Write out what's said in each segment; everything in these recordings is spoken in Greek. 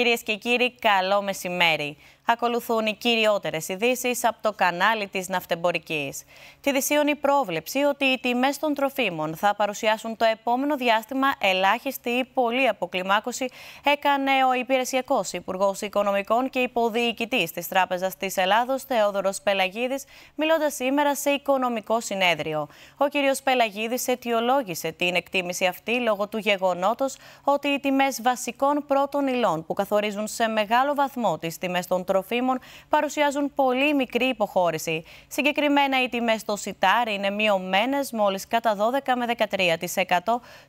Κυρίες και κύριοι, καλό μεσημέρι ακολουθούν οι κυριότερες ειδήσεις από το κανάλι της Ναυτεμπορικής. Τη δυσίωνει η πρόβλεψη ότι οι τιμές των τροφίμων θα παρουσιάσουν το επόμενο διάστημα ελάχιστη ή πολύ αποκλιμάκωση, έκανε ο υπηρεσιακός Υπουργός Οικονομικών και υποδιοικητής της Τράπεζας της Ελλάδος, Θεόδωρος Πελαγίδης... μιλώντας σήμερα σε οικονομικό συνέδριο. Ο κ. Πελαγίδης αιτιολόγησε την εκτίμηση αυτή λόγω του γεγονότος ότι οι τιμές βασικών πρώτων υλών που καθορίζουν σε μεγάλο βαθμό τις τιμές των τροφίμων τροφίμων παρουσιάζουν πολύ μικρή υποχώρηση. Συγκεκριμένα, οι τιμές στο σιτάρι είναι μειωμένες μόλις κατά 12 με 13%,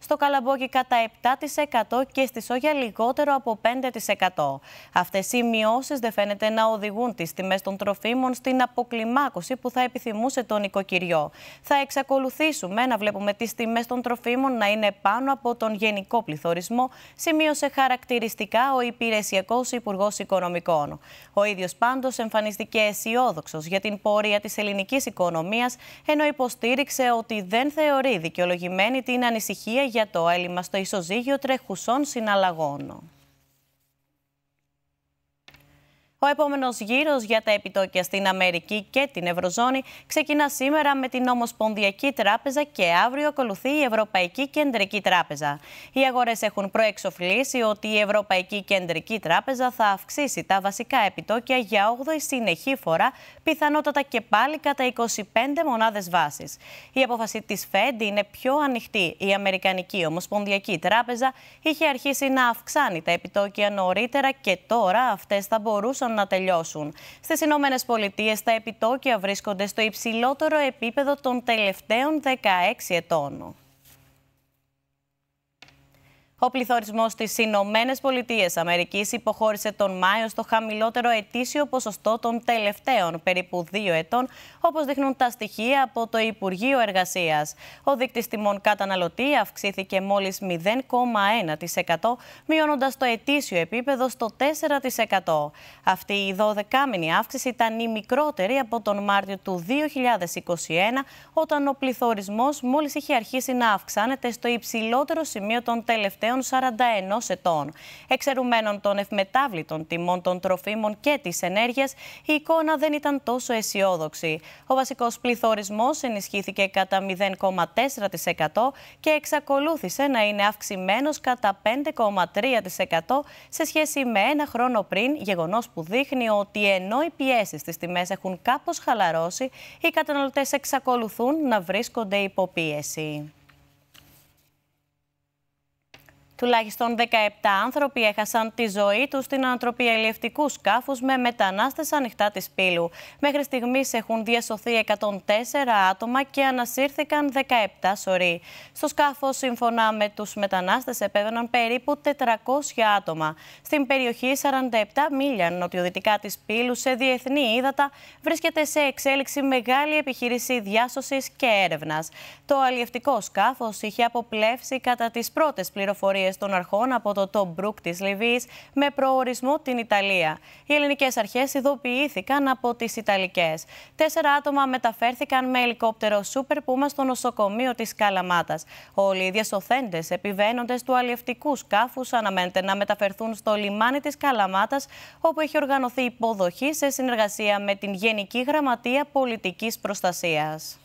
στο καλαμπόκι κατά 7% και στη σόγια λιγότερο από 5%. Αυτές οι μειώσεις δεν φαίνεται να οδηγούν τις τιμές των τροφίμων στην αποκλιμάκωση που θα επιθυμούσε το νοικοκυριό. Θα εξακολουθήσουμε να βλέπουμε τις τιμές των τροφίμων να είναι πάνω από τον γενικό πληθωρισμό, σημείωσε χαρακτηριστικά ο υπηρεσιακός Υπουργός Οικονομικών. Ο ίδιος πάντως εμφανίστηκε αισιόδοξος για την πορεία της ελληνικής οικονομίας, ενώ υποστήριξε ότι δεν θεωρεί δικαιολογημένη την ανησυχία για το έλλειμμα στο ισοζύγιο τρεχουσών συναλλαγών. Ο επόμενος γύρος για τα επιτόκια στην Αμερική και την Ευρωζώνη ξεκινά σήμερα με την Ομοσπονδιακή Τράπεζα και αύριο ακολουθεί η Ευρωπαϊκή Κεντρική Τράπεζα. Οι αγορές έχουν προεξοφλήσει ότι η Ευρωπαϊκή Κεντρική Τράπεζα θα αυξήσει τα βασικά επιτόκια για 8η συνεχή φορά, πιθανότατα και πάλι κατά 25 μονάδες βάσης. Η απόφαση της Fed είναι πιο ανοιχτή. Η Αμερικανική Ομοσπονδιακή Τράπεζα είχε αρχίσει να αυξάνει τα επιτόκια νωρίτερα και τώρα αυτές θα μπορούσαν να τελειώσουν. Στις Ηνωμένες Πολιτείες, τα επιτόκια βρίσκονται στο υψηλότερο επίπεδο των τελευταίων 16 ετών. Ο πληθωρισμός στις Ηνωμένες Πολιτείες Αμερικής υποχώρησε τον Μάιο στο χαμηλότερο ετήσιο ποσοστό των τελευταίων περίπου δύο ετών, όπως δείχνουν τα στοιχεία από το Υπουργείο Εργασίας. Ο δείκτης τιμών καταναλωτή αυξήθηκε μόλις 0,1%, μειώνοντας το ετήσιο επίπεδο στο 4%. Αυτή η 12μηνη αύξηση ήταν η μικρότερη από τον Μάρτιο του 2021, όταν ο πληθωρισμός μόλις είχε αρχίσει να αυξάνεται στο υψηλότερο σημείο των τελευταίων πλέον 41 ετών. Εξαιρουμένων των ευμετάβλητων τιμών των τροφίμων και της ενέργειας, η εικόνα δεν ήταν τόσο αισιόδοξη. Ο βασικός πληθωρισμός ενισχύθηκε κατά 0,4% και εξακολούθησε να είναι αυξημένος κατά 5,3% σε σχέση με ένα χρόνο πριν, γεγονός που δείχνει ότι ενώ οι πιέσεις στις τιμές έχουν κάπως χαλαρώσει, οι καταναλωτές εξακολουθούν να βρίσκονται υποπίεση. Τουλάχιστον 17 άνθρωποι έχασαν τη ζωή τους στην ανατροπή ελιευτικού σκάφους με μετανάστες ανοιχτά της πύλου. Μέχρι στιγμής έχουν διασωθεί 104 άτομα και ανασύρθηκαν 17 σωροί. Στο σκάφος, σύμφωνα με τους μετανάστες, επέβαιναν περίπου 400 άτομα. Στην περιοχή 47 μίλια νοτιοδυτικά της πύλου, σε διεθνή ύδατα, βρίσκεται σε εξέλιξη μεγάλη επιχείρηση διάσωσης και έρευνας. Το αλλιευτικό σκάφος είχε αποπλέψει κατά τις πρώτες πληροφορίες των αρχών από το Top Brook της Λιβύης με προορισμό την Ιταλία. Οι ελληνικές αρχές ειδοποιήθηκαν από τις Ιταλικές. Τέσσερα άτομα μεταφέρθηκαν με ελικόπτερο Super Puma στο νοσοκομείο της Καλαμάτας. Όλοι οι διασωθέντες επιβαίνοντες του αλλιευτικού σκάφους αναμένεται να μεταφερθούν στο λιμάνι της Καλαμάτας, όπου έχει οργανωθεί υποδοχή σε συνεργασία με την Γενική Γραμματεία Πολιτικής Προστασίας.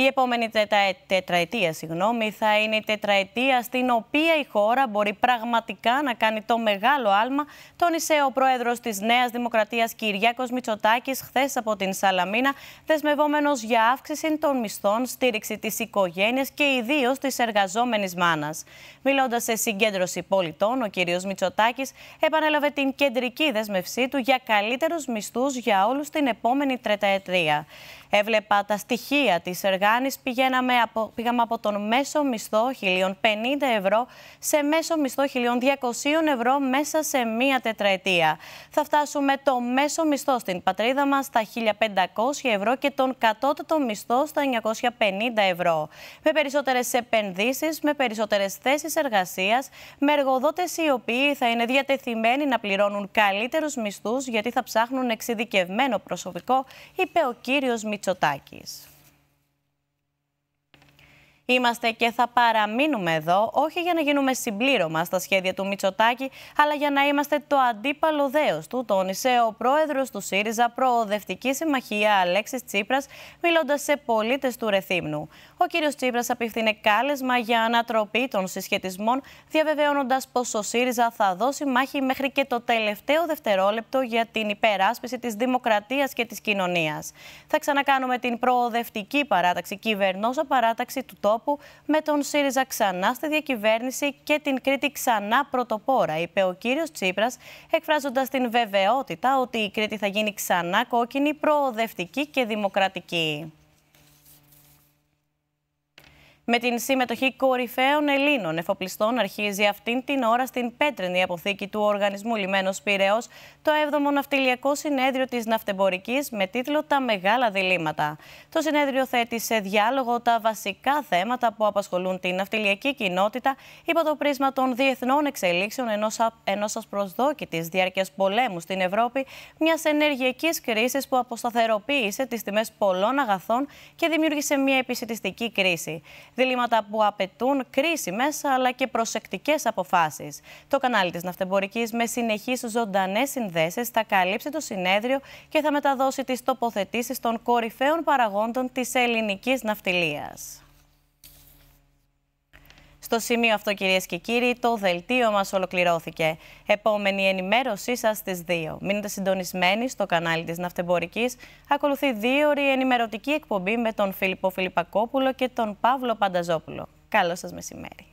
Η επόμενη τετραετία συγγνώμη, θα είναι η τετραετία στην οποία η χώρα μπορεί πραγματικά να κάνει το μεγάλο άλμα, τόνισε ο πρόεδρος της Νέας Δημοκρατίας Κυριάκος Μητσοτάκης χθες από την Σαλαμίνα, δεσμευόμενος για αύξηση των μισθών, στήριξη της οικογένειας και ιδίως της εργαζόμενης μάνας. Μιλώντας σε συγκέντρωση πολιτών, ο κ. Μητσοτάκης επανέλαβε την κεντρική δέσμευσή του για καλύτερους μισθούς για όλους την επόμενη τετραετία. Έβλεπα τα στοιχεία της εργασία πηγαίναμε από, πήγαμε από τον μέσο μισθό 1.050 ευρώ σε μέσο μισθό 1.200 ευρώ μέσα σε μία τετραετία. Θα φτάσουμε το μέσο μισθό στην πατρίδα μας στα 1.500 ευρώ και τον κατώτατο μισθό στα 950 ευρώ. Με περισσότερες επενδύσεις, με περισσότερες θέσεις εργασίας, με εργοδότες οι οποίοι θα είναι διατεθειμένοι να πληρώνουν καλύτερους μισθούς γιατί θα ψάχνουν εξειδικευμένο προσωπικό, είπε ο κύριος Μητσοτάκης. Είμαστε και θα παραμείνουμε εδώ, όχι για να γίνουμε συμπλήρωμα στα σχέδια του Μητσοτάκη, αλλά για να είμαστε το αντίπαλο δέος του, τόνισε ο πρόεδρος του ΣΥΡΙΖΑ Προοδευτική Συμμαχία Αλέξης Τσίπρας, μιλώντας σε πολίτες του Ρεθύμνου. Ο κύριος Τσίπρας απευθύνε κάλεσμα για ανατροπή των συσχετισμών, διαβεβαιώνοντας πως ο ΣΥΡΙΖΑ θα δώσει μάχη μέχρι και το τελευταίο δευτερόλεπτο για την υπεράσπιση της δημοκρατίας και της κοινωνίας. Θα ξανακάνουμε την προοδευτική παράταξη κυβερνόσα παράταξη του τόπου με τον ΣΥΡΙΖΑ ξανά στη διακυβέρνηση και την Κρήτη ξανά πρωτοπόρα, είπε ο κύριος Τσίπρας, εκφράζοντας την βεβαιότητα ότι η Κρήτη θα γίνει ξανά κόκκινη, προοδευτική και δημοκρατική με την συμμετοχή κορυφαίων Ελλήνων εφοπλιστών αρχίζει αυτήν την ώρα στην πέτρινη αποθήκη του Οργανισμού Λιμένος Πυραιός το 7ο Ναυτιλιακό Συνέδριο της Ναυτεμπορικής με τίτλο «Τα Μεγάλα Διλήμματα». Το συνέδριο θέτει σε διάλογο τα βασικά θέματα που απασχολούν την ναυτιλιακή κοινότητα υπό το πρίσμα των διεθνών εξελίξεων ενός, ενός ασπροσδόκητης διάρκειας πολέμου στην Ευρώπη, μιας ενεργειακής κρίσης που αποσταθεροποίησε τις τιμές πολλών αγαθών και δημιούργησε μια επισητιστική κρίση. Διλήμματα που απαιτούν κρίσιμε αλλά και προσεκτικές αποφάσεις. Το κανάλι της Ναυτεμπορικής με συνεχείς ζωντανές συνδέσεις θα καλύψει το συνέδριο και θα μεταδώσει τις τοποθετήσεις των κορυφαίων παραγόντων της ελληνικής ναυτιλίας. Στο σημείο αυτό κυρίες και κύριοι το δελτίο μας ολοκληρώθηκε. Επόμενη ενημέρωσή σας στις 2. Μείνετε συντονισμένοι στο κανάλι της Ναυτεμπορικής. Ακολουθεί ώρη ενημερωτική εκπομπή με τον Φίλιππο Φιλιππακόπουλο και τον Παύλο Πανταζόπουλο. Καλό σας μεσημέρι.